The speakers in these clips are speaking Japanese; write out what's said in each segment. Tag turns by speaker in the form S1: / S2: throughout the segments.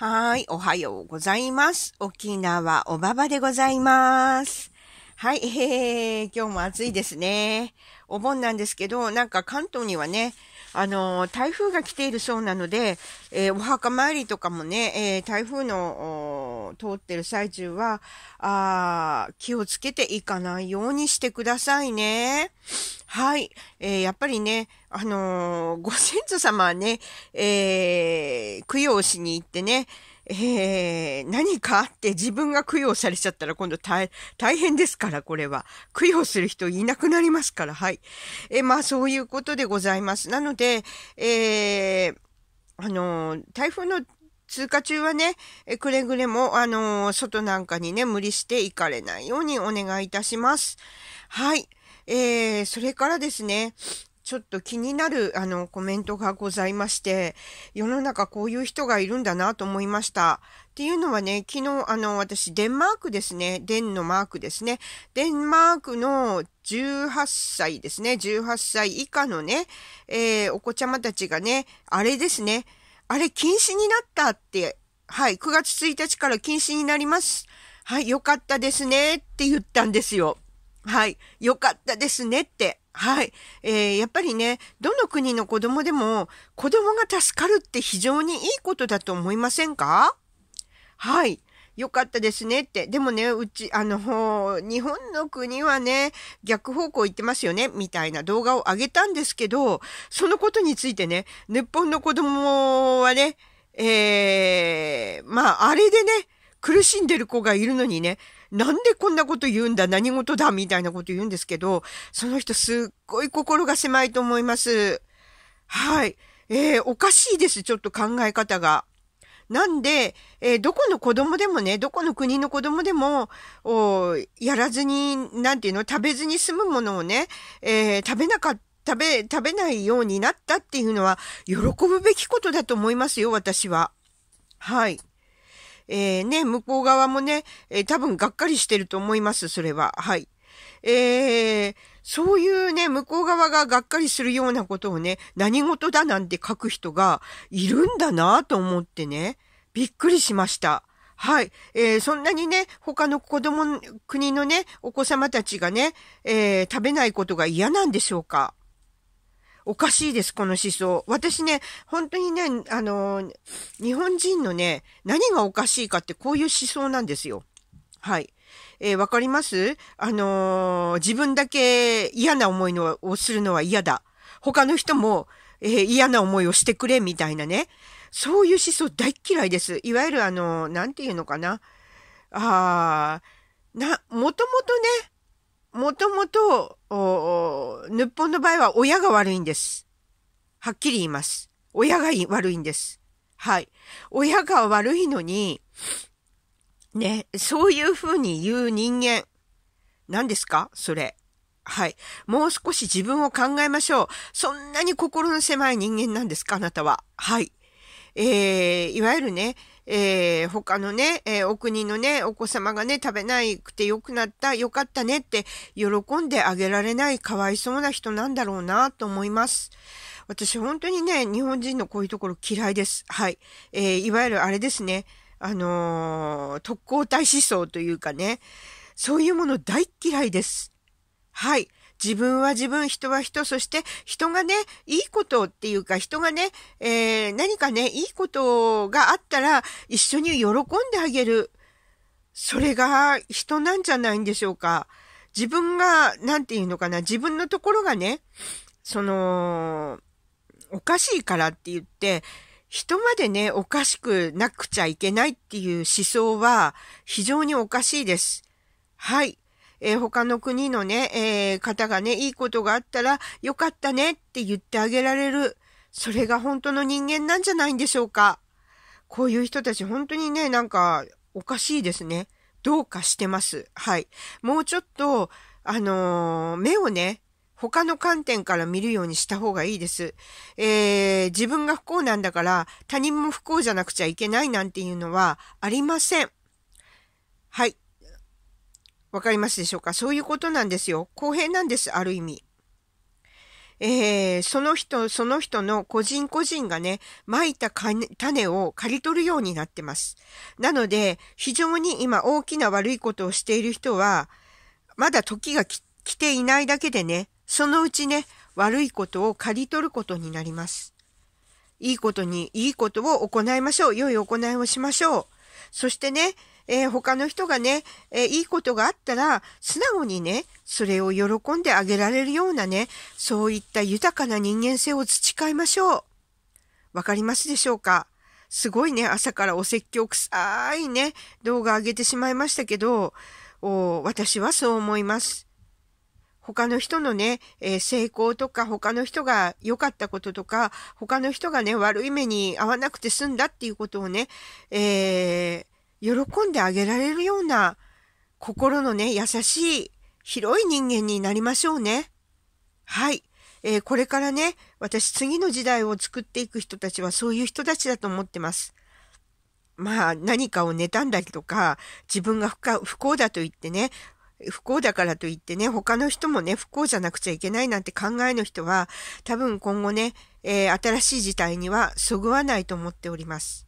S1: はい、おはようございます。沖縄おばばでございます。はい、えー、今日も暑いですね。お盆なんですけど、なんか関東にはね、あのー、台風が来ているそうなので、えー、お墓参りとかもね、えー、台風の、通ってる最中は、あ気をつけていかないようにしてくださいね。はい。えー、やっぱりね、あのー、ご先祖様はね、えー、供養しに行ってね、えー、何かあって自分が供養されちゃったら今度大変ですから、これは。供養する人いなくなりますから、はい。えー、まあそういうことでございます。なので、えー、あのー、台風の通過中はね、くれぐれも、あのー、外なんかにね、無理して行かれないようにお願いいたします。はい。えー、それからですね、ちょっと気になるあのコメントがございまして、世の中こういう人がいるんだなと思いました。っていうのはね、昨日あの私デンマークですね、デンのマークですね、デンマークの18歳ですね、18歳以下のね、えー、お子ちゃまたちがね、あれですね、あれ禁止になったって、はい、9月1日から禁止になります。はい、よかったですねって言ったんですよ。はい、よかったですねって。はい、えー、やっぱりね、どの国の子供でも子供が助かるって非常にいいことだと思いませんかはい。良かったですねって。でもね、うち、あの、日本の国はね、逆方向行ってますよね、みたいな動画を上げたんですけど、そのことについてね、日本の子供はね、えー、まあ、あれでね、苦しんでる子がいるのにね、なんでこんなこと言うんだ、何事だ、みたいなこと言うんですけど、その人すっごい心が狭いと思います。はい。えー、おかしいです、ちょっと考え方が。なんで、えー、どこの子供でもね、どこの国の子供でも、おやらずに、なんていうの、食べずに済むものをね、えー、食べなかった。食べ、食べないようになったっていうのは、喜ぶべきことだと思いますよ、私は。はい。えー、ね、向こう側もね、えー、多分がっかりしてると思います、それは。はい。えー、そういうね、向こう側ががっかりするようなことをね、何事だなんて書く人がいるんだなと思ってね、びっくりしました。はい。えー、そんなにね、他の子供、国のね、お子様たちがね、えー、食べないことが嫌なんでしょうかおかしいです、この思想。私ね、本当にね、あの、日本人のね、何がおかしいかってこういう思想なんですよ。はい。えー、わかりますあのー、自分だけ嫌な思いのをするのは嫌だ。他の人も、えー、嫌な思いをしてくれみたいなね。そういう思想大嫌いです。いわゆるあのー、なんていうのかな。ああ、な、もともとね、もともと、日本の場合は親が悪いんです。はっきり言います。親が悪いんです。はい。親が悪いのに、ね、そういうふうに言う人間。何ですかそれ。はい。もう少し自分を考えましょう。そんなに心の狭い人間なんですかあなたは。はい。えー、いわゆるね、えー、他のね、えー、お国のね、お子様がね、食べなくて良くなった、良かったねって喜んであげられないかわいそうな人なんだろうなと思います。私本当にね、日本人のこういうところ嫌いです。はい。えー、いわゆるあれですね。あのー、特攻隊思想というかね、そういうもの大嫌いです。はい。自分は自分、人は人、そして人がね、いいことっていうか、人がね、えー、何かね、いいことがあったら一緒に喜んであげる。それが人なんじゃないんでしょうか。自分が、なんていうのかな、自分のところがね、その、おかしいからって言って、人までね、おかしくなくちゃいけないっていう思想は非常におかしいです。はい。えー、他の国のね、えー、方がね、いいことがあったらよかったねって言ってあげられる。それが本当の人間なんじゃないんでしょうか。こういう人たち本当にね、なんかおかしいですね。どうかしてます。はい。もうちょっと、あのー、目をね、他の観点から見るようにした方がいいです。えー、自分が不幸なんだから他人も不幸じゃなくちゃいけないなんていうのはありません。はい。わかりますでしょうかそういうことなんですよ。公平なんです、ある意味。えー、その人その人の個人個人がね、まいた種を刈り取るようになってます。なので、非常に今大きな悪いことをしている人は、まだ時が来ていないだけでね、そのうちね、悪いことを刈り取ることになります。いいことにいいことを行いましょう。良い行いをしましょう。そしてね、えー、他の人がね、えー、いいことがあったら、素直にね、それを喜んであげられるようなね、そういった豊かな人間性を培いましょう。わかりますでしょうかすごいね、朝からお説教臭いね、動画上げてしまいましたけど、私はそう思います。他の人のね、えー、成功とか、他の人が良かったこととか、他の人がね、悪い目に遭わなくて済んだっていうことをね、えー、喜んであげられるような、心のね、優しい、広い人間になりましょうね。はい。えー、これからね、私次の時代を作っていく人たちはそういう人たちだと思ってます。まあ何かを妬んだりとか、自分が不不幸だと言ってね、不幸だからといってね、他の人もね、不幸じゃなくちゃいけないなんて考えの人は、多分今後ね、えー、新しい事態にはそぐわないと思っております。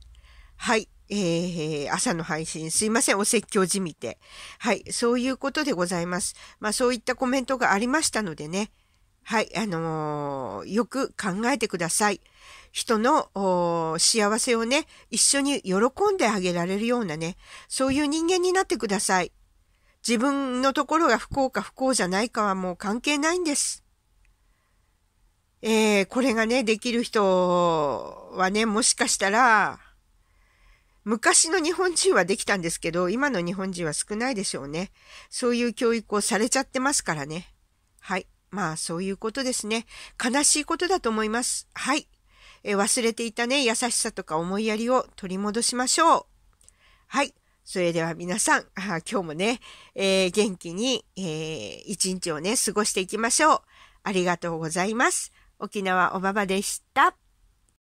S1: はい。えー、朝の配信すいません。お説教じみて。はい。そういうことでございます。まあそういったコメントがありましたのでね。はい。あのー、よく考えてください。人の幸せをね、一緒に喜んであげられるようなね、そういう人間になってください。自分のところが不幸か不幸じゃないかはもう関係ないんです。えー、これがね、できる人はね、もしかしたら、昔の日本人はできたんですけど、今の日本人は少ないでしょうね。そういう教育をされちゃってますからね。はい。まあ、そういうことですね。悲しいことだと思います。はい。えー、忘れていたね、優しさとか思いやりを取り戻しましょう。はい。それでは皆さん、今日もね、えー、元気に、えー、一日をね、過ごしていきましょう。ありがとうございます。沖縄おばばでした。